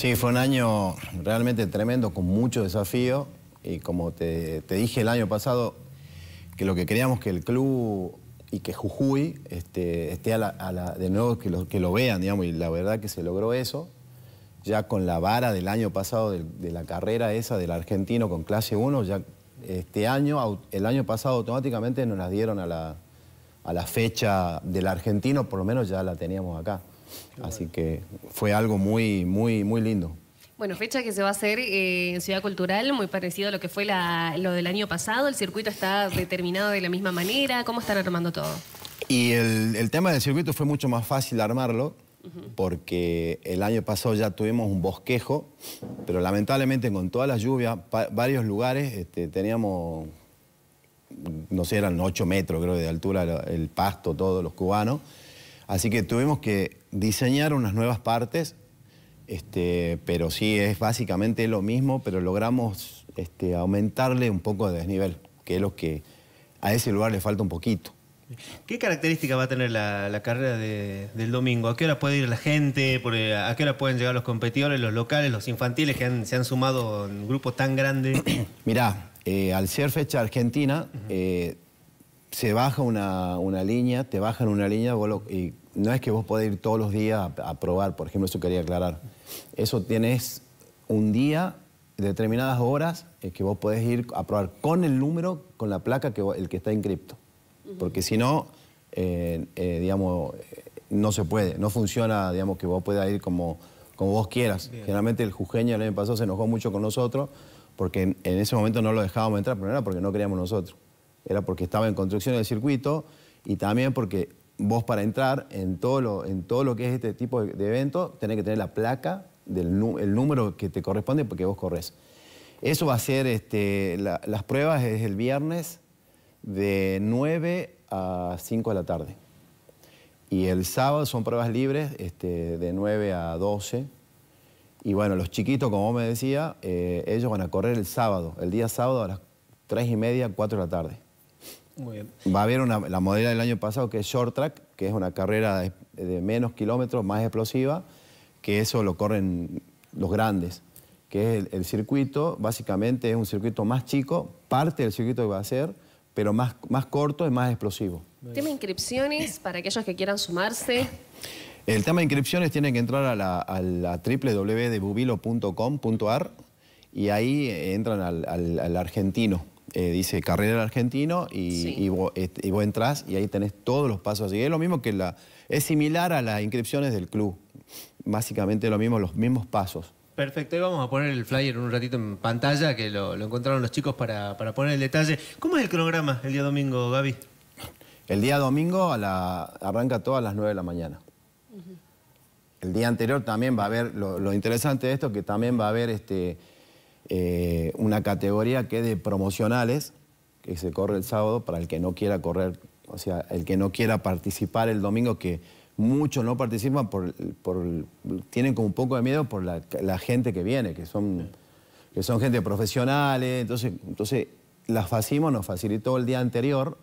Sí, fue un año realmente tremendo, con mucho desafío. Y como te, dije el año pasado, que lo que queríamos que el club y que Jujuy este, esté, a la, de nuevo, que lo, que lo vean, digamos, y la verdad que se logró eso. Ya con la vara del año pasado de, la carrera esa del argentino con clase 1, ya este año, el año pasado automáticamente nos la dieron a la fecha del argentino, por lo menos ya la teníamos acá. Así que fue algo muy, muy, muy lindo. Bueno, fecha que se va a hacer eh, en Ciudad Cultural, muy parecido a lo que fue lo del año pasado. El circuito está determinado de la misma manera. ¿Cómo están armando todo? Y el, tema del circuito fue mucho más fácil armarlo porque el año pasado ya tuvimos un bosquejo, pero lamentablemente con todas las lluvias, varios lugares este, teníamos, no sé, eran 8 metros creo de altura el pasto, todos los cubanos. Así que tuvimos que diseñar unas nuevas partes, este, pero sí es básicamente lo mismo, pero logramos este, aumentarle un poco de desnivel, que es lo que a ese lugar le falta un poquito. ¿Qué característica va a tener la, carrera del domingo? ¿A qué hora puede ir la gente? Eh, ¿A qué hora pueden llegar los competidores, los locales, los infantiles que se han sumado en grupos tan grandes? Mirá, eh, al ser fecha argentina, eh, se baja una, una, línea, te bajan una línea lo, y no es que vos podés ir todos los días a, probar, por ejemplo, eso quería aclarar. Eso tienes un día, determinadas horas, eh, que vos podés ir a probar con el número, con la placa, que, el que está en cripto. Porque si no, eh, eh, digamos, no se puede, no funciona, digamos, que vos puedas ir como, como vos quieras. Generalmente el jujeño el año pasado se enojó mucho con nosotros porque en, ese momento no lo dejábamos entrar, pero no era porque no queríamos nosotros, era porque estaba en construcción del circuito y también porque vos para entrar en todo lo, en todo lo que es este tipo de, evento, tenés que tener la placa del el número que te corresponde porque vos corres. Eso va a ser, este, las pruebas es el viernes de 9 a 5 de la tarde. Y el sábado son pruebas libres este, de 9 a 12. Y bueno, los chiquitos, como vos me decía, eh, ellos van a correr el sábado, el día sábado a las 3 y media, 4 de la tarde. Va a haber una, la modalidad del año pasado que es short track, que es una carrera de, menos kilómetros, más explosiva, que eso lo corren los grandes, que es el, circuito, básicamente es un circuito más chico, parte del circuito que va a ser, pero más, más corto y más explosivo. ¿Tiene inscripciones para aquellos que quieran sumarse? El tema de inscripciones tienen que entrar a la, a www.bubilo.com.ar y ahí entran al, al argentino. Eh, dice carrera argentino y, vos, y, entrás y ahí tenés todos los pasos. Y es lo mismo que la... Es similar a las inscripciones del club. Básicamente lo mismo, los mismos pasos. Perfecto, vamos a poner el flyer un ratito en pantalla, que lo, encontraron los chicos para, poner el detalle. ¿Cómo es el cronograma el día domingo, Gaby? El día domingo a la, arranca todas las 9 de la mañana. El día anterior también va a haber, lo, interesante de esto, que también va a haber este, eh, una categoría que es de promocionales, que se corre el sábado, para el que no quiera correr, o sea, el que no quiera participar el domingo, que muchos no participan, por, tienen como un poco de miedo por la, gente que viene, que son, que son gente profesionales, eh, entonces, entonces las nos facilitó el día anterior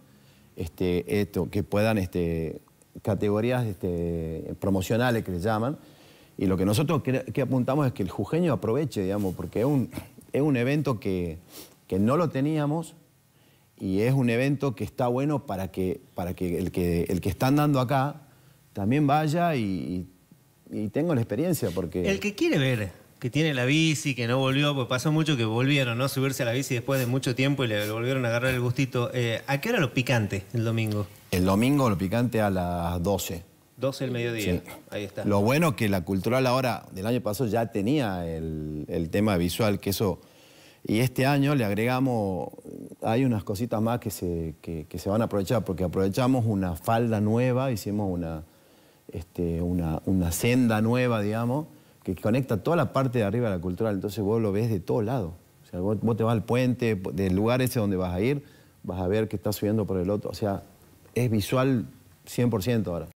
este, esto, que puedan este, categorías este, promocionales que les llaman. Y lo que nosotros apuntamos es que el jujeño aproveche, digamos, porque es un, es un evento que, no lo teníamos y es un evento que está bueno para que, para que, el, que el que están dando acá también vaya y, tenga la experiencia porque... El que quiere ver que tiene la bici, que no volvió, pues pasó mucho que volvieron, a Subirse a la bici después de mucho tiempo y le volvieron a agarrar el gustito. Eh, ¿A qué hora lo picante el domingo? El domingo lo picante a las 12. 12 del mediodía. Ahí está. Lo bueno que la cultural ahora del año pasado ya tenía el, tema visual, que eso. Y este año le agregamos, hay unas cositas más que se, se van a aprovechar, porque aprovechamos una falda nueva, hicimos este, una, una, senda nueva, digamos, que conecta toda la parte de arriba de la cultural. Entonces vos lo ves de todos lados. O sea, vos, te vas al puente, del lugar ese donde vas a ir, vas a ver que está subiendo por el otro. O sea, es visual 100% ahora.